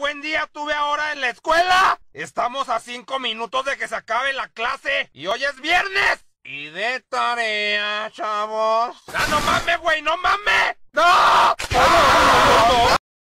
buen día tuve ahora en la escuela. Estamos a cinco minutos de que se acabe la clase y hoy es viernes. Y de tarea, chavos. no mames, güey! ¡No mames!